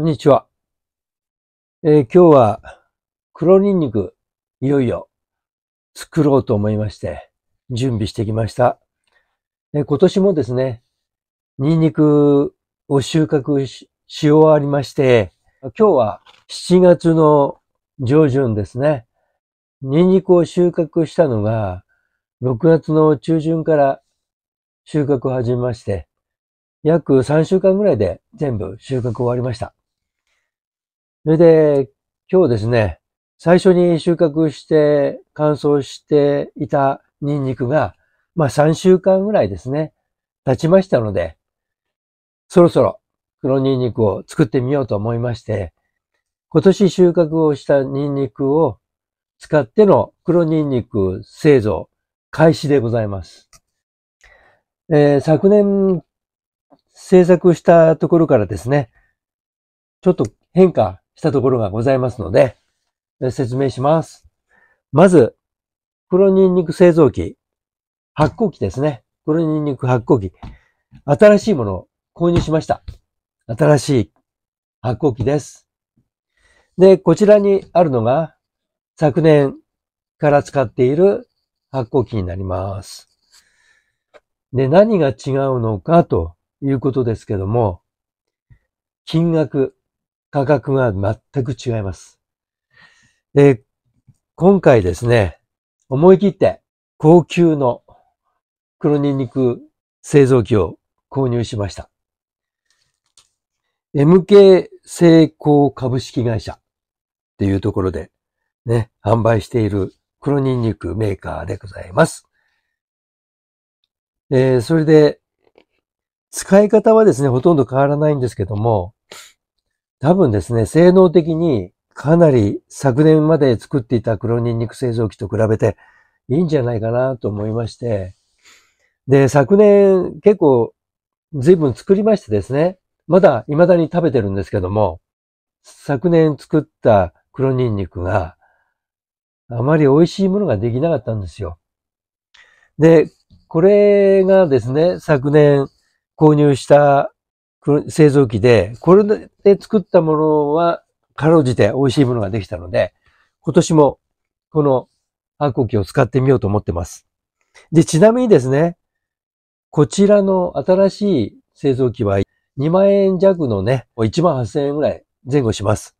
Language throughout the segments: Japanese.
こんにちは、えー、今日は黒ニンニク、いよいよ作ろうと思いまして、準備してきました。えー、今年もですね、ニンニクを収穫し終わりまして、今日は7月の上旬ですね。ニンニクを収穫したのが、6月の中旬から収穫を始めまして、約3週間ぐらいで全部収穫終わりました。それで、今日ですね、最初に収穫して乾燥していたニンニクが、まあ3週間ぐらいですね、経ちましたので、そろそろ黒ニンニクを作ってみようと思いまして、今年収穫をしたニンニクを使っての黒ニンニク製造開始でございます。えー、昨年制作したところからですね、ちょっと変化したところがございますので、説明します。まず、黒ニンニク製造機、発酵機ですね。黒ニンニク発酵機。新しいものを購入しました。新しい発酵機です。で、こちらにあるのが、昨年から使っている発酵機になります。で、何が違うのかということですけども、金額、価格が全く違います。で、今回ですね、思い切って高級の黒ニンニク製造機を購入しました。MK 成功株式会社っていうところでね、販売している黒ニンニクメーカーでございます。えー、それで、使い方はですね、ほとんど変わらないんですけども、多分ですね、性能的にかなり昨年まで作っていた黒ニンニク製造機と比べていいんじゃないかなと思いまして、で、昨年結構随分作りましてですね、まだ未だに食べてるんですけども、昨年作った黒ニンニクがあまり美味しいものができなかったんですよ。で、これがですね、昨年購入した製造機で、これで作ったものは、かろうじて美味しいものができたので、今年もこの反抗機を使ってみようと思ってます。で、ちなみにですね、こちらの新しい製造機は2万円弱のね、1万8000円ぐらい前後します。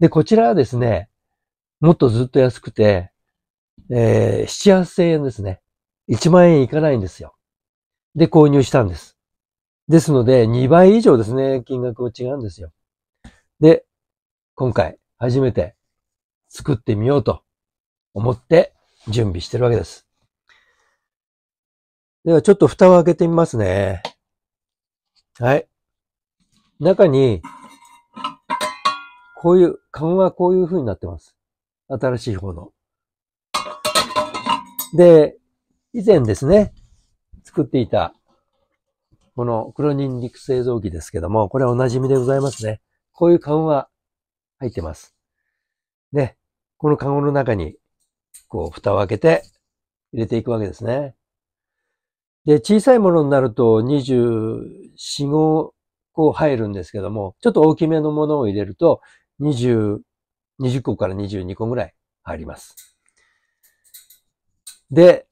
で、こちらはですね、もっとずっと安くて、えー、7、8000円ですね。1万円いかないんですよ。で、購入したんです。ですので、2倍以上ですね、金額は違うんですよ。で、今回、初めて作ってみようと思って準備してるわけです。では、ちょっと蓋を開けてみますね。はい。中に、こういう、顔がこういう風になってます。新しい方の。で、以前ですね、作っていたこの黒ニンニ製造機ですけども、これはお馴染みでございますね。こういうカゴが入ってます。ね。このカゴの中に、こう、蓋を開けて入れていくわけですね。で、小さいものになると24、5個入るんですけども、ちょっと大きめのものを入れると20、20個から22個ぐらい入ります。で、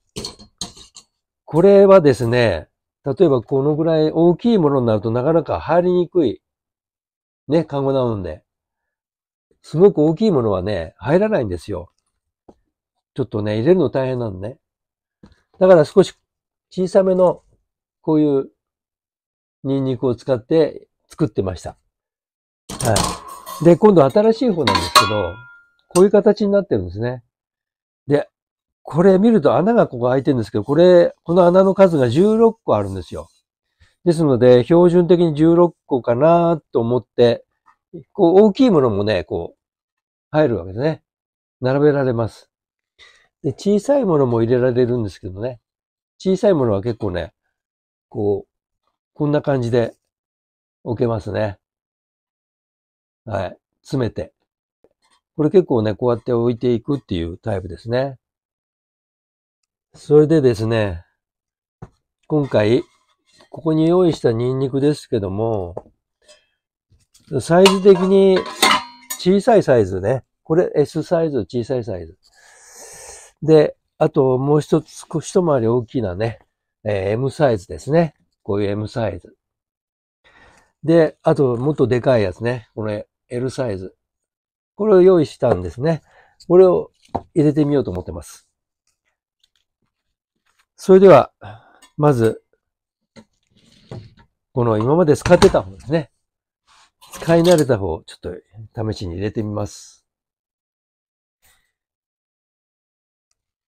これはですね、例えばこのぐらい大きいものになるとなかなか入りにくい。ね、看護なので。すごく大きいものはね、入らないんですよ。ちょっとね、入れるの大変なんでね。だから少し小さめの、こういうニンニクを使って作ってました。はい。で、今度新しい方なんですけど、こういう形になってるんですね。これ見ると穴がここ開いてるんですけど、これ、この穴の数が16個あるんですよ。ですので、標準的に16個かなと思って、こう、大きいものもね、こう、入るわけですね。並べられます。で、小さいものも入れられるんですけどね。小さいものは結構ね、こう、こんな感じで置けますね。はい。詰めて。これ結構ね、こうやって置いていくっていうタイプですね。それでですね、今回、ここに用意したニンニクですけども、サイズ的に小さいサイズね。これ S サイズ、小さいサイズ。で、あともう一つ、一回り大きなね、え M サイズですね。こういう M サイズ。で、あともっとでかいやつね。これ L サイズ。これを用意したんですね。これを入れてみようと思ってます。それでは、まず、この今まで使ってた方ですね。使い慣れた方をちょっと試しに入れてみます。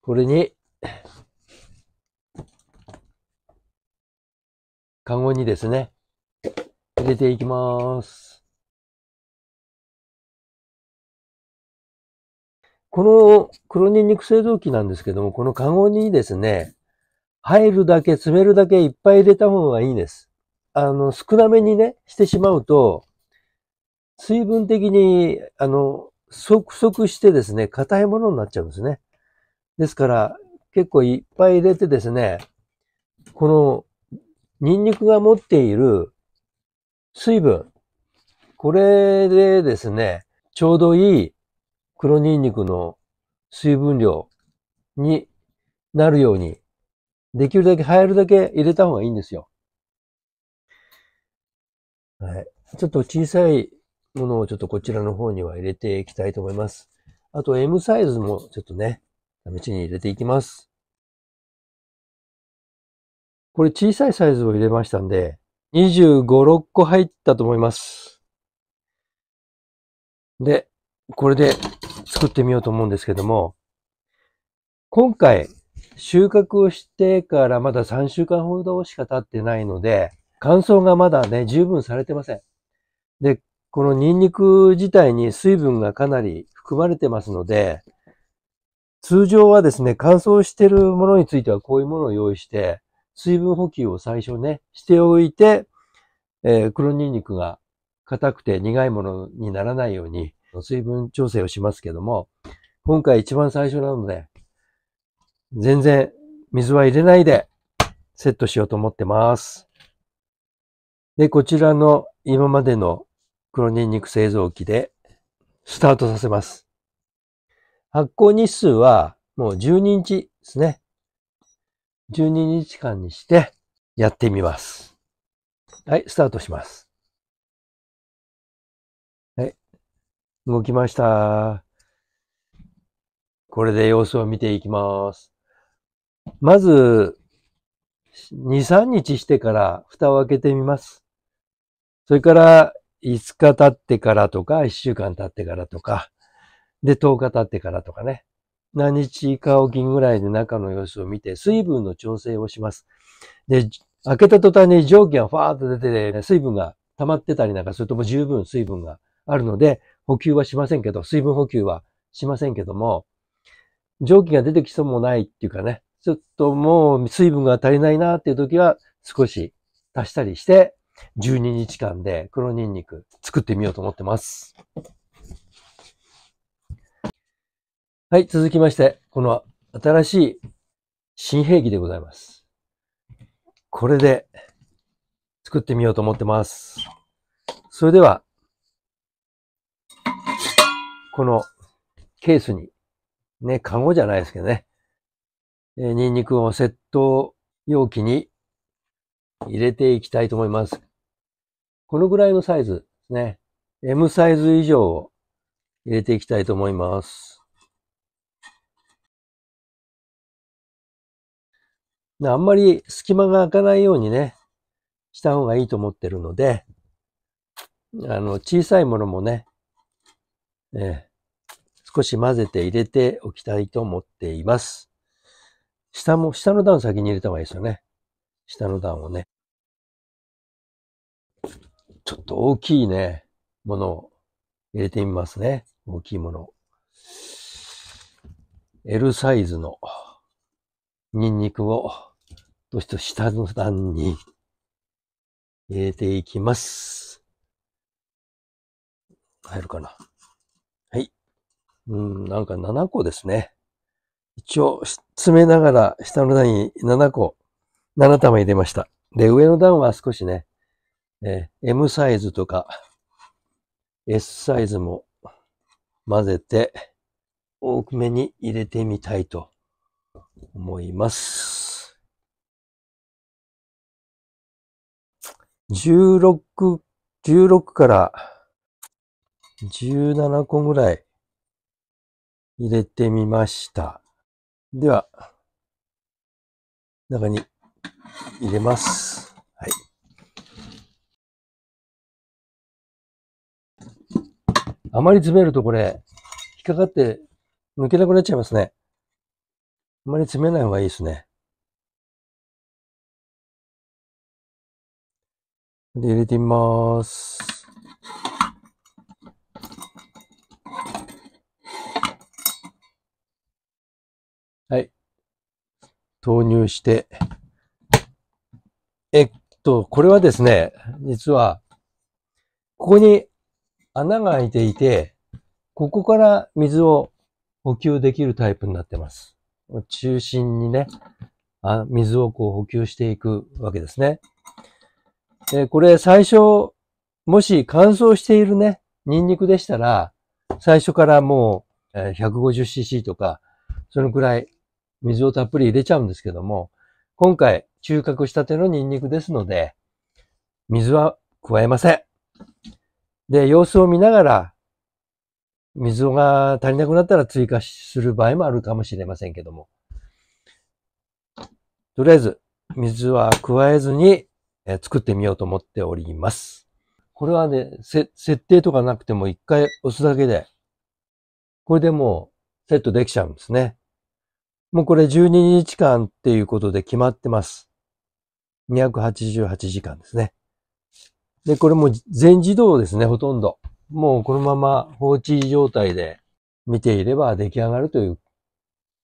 これに、カゴにですね、入れていきます。この黒ニンニク製造機なんですけども、このカゴにですね、入るだけ、詰めるだけいっぱい入れた方がいいです。あの、少なめにね、してしまうと、水分的に、あの、即くしてですね、硬いものになっちゃうんですね。ですから、結構いっぱい入れてですね、この、ニンニクが持っている水分、これでですね、ちょうどいい黒ニンニクの水分量になるようにできるだけ入るだけ入れた方がいいんですよ。はい。ちょっと小さいものをちょっとこちらの方には入れていきたいと思います。あと M サイズもちょっとね、試しに入れていきます。これ小さいサイズを入れましたんで、25、6個入ったと思います。で、これで作ってみようと思うんですけども、今回収穫をしてからまだ3週間ほどしか経ってないので、乾燥がまだね、十分されてません。で、このニンニク自体に水分がかなり含まれてますので、通常はですね、乾燥してるものについてはこういうものを用意して、水分補給を最初ね、しておいて、えー、黒ニンニクが硬くて苦いものにならないように、水分調整をしますけども、今回一番最初なので、全然水は入れないでセットしようと思ってます。で、こちらの今までの黒ニンニク製造機でスタートさせます。発酵日数はもう12日ですね。12日間にしてやってみます。はい、スタートします。はい、動きました。これで様子を見ていきます。まず、2、3日してから蓋を開けてみます。それから、5日経ってからとか、1週間経ってからとか、で、10日経ってからとかね。何日かおきぐらいで中の様子を見て、水分の調整をします。で、開けた途端に蒸気がファーっと出て、水分が溜まってたりなんかするともう十分水分があるので、補給はしませんけど、水分補給はしませんけども、蒸気が出てきそうもないっていうかね、ちょっともう水分が足りないなっていう時は少し足したりして、12日間で黒ニンニク作ってみようと思ってます。はい、続きまして、この新しい新兵器でございます。これで作ってみようと思ってます。それでは、このケースに、ね、カゴじゃないですけどね、えニンニクをセット容器に入れていきたいと思います。このぐらいのサイズですね。M サイズ以上を入れていきたいと思います。あんまり隙間が開かないようにね、した方がいいと思ってるので、あの、小さいものもね、えー、少し混ぜて入れておきたいと思っています。下も、下の段先に入れた方がいいですよね。下の段をね。ちょっと大きいね、ものを入れてみますね。大きいもの。L サイズのニンニクを、どしどし下の段に入れていきます。入るかなはい。うん、なんか7個ですね。一応、詰めながら下の段に7個、7玉入れました。で、上の段は少しね、えー、M サイズとか S サイズも混ぜて、多くめに入れてみたいと思います。16、16から17個ぐらい入れてみました。では、中に入れます。はい。あまり詰めるとこれ、引っかかって抜けなくなっちゃいますね。あまり詰めない方がいいですね。で、入れてみます。はい。投入して。えっと、これはですね、実は、ここに穴が開いていて、ここから水を補給できるタイプになってます。中心にね、あ水をこう補給していくわけですね。えこれ最初、もし乾燥しているね、ニンニクでしたら、最初からもう 150cc とか、そのくらい水をたっぷり入れちゃうんですけども、今回収穫したてのニンニクですので、水は加えません。で、様子を見ながら、水が足りなくなったら追加する場合もあるかもしれませんけども。とりあえず、水は加えずに、え作ってみようと思っております。これはね、設定とかなくても一回押すだけで、これでもうセットできちゃうんですね。もうこれ12日間っていうことで決まってます。288時間ですね。で、これも全自動ですね、ほとんど。もうこのまま放置状態で見ていれば出来上がるという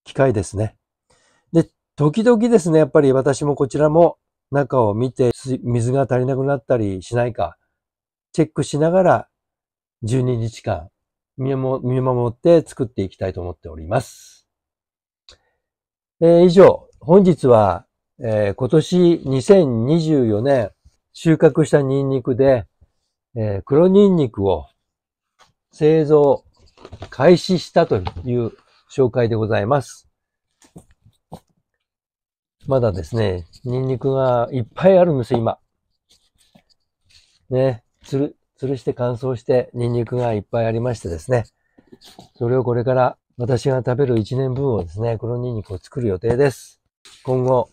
機械ですね。で、時々ですね、やっぱり私もこちらも中を見て水が足りなくなったりしないか、チェックしながら12日間見守って作っていきたいと思っております。えー、以上、本日は、えー、今年2024年収穫したニンニクで、えー、黒ニンニクを製造開始したという紹介でございます。まだですね、ニンニクがいっぱいあるんです、今。ね、つる、つるして乾燥してニンニクがいっぱいありましてですね。それをこれから私が食べる1年分をですね、このニンニクを作る予定です。今後、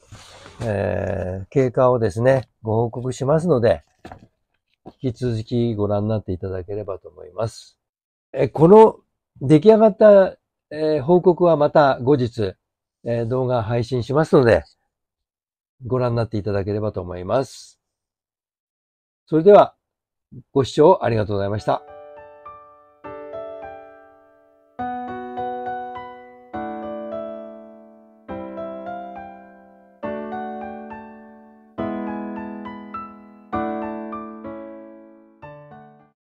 えー、経過をですね、ご報告しますので、引き続きご覧になっていただければと思います。えこの出来上がった、えー、報告はまた後日、えー、動画配信しますので、ご覧になっていただければと思います。それでは、ご視聴ありがとうございました。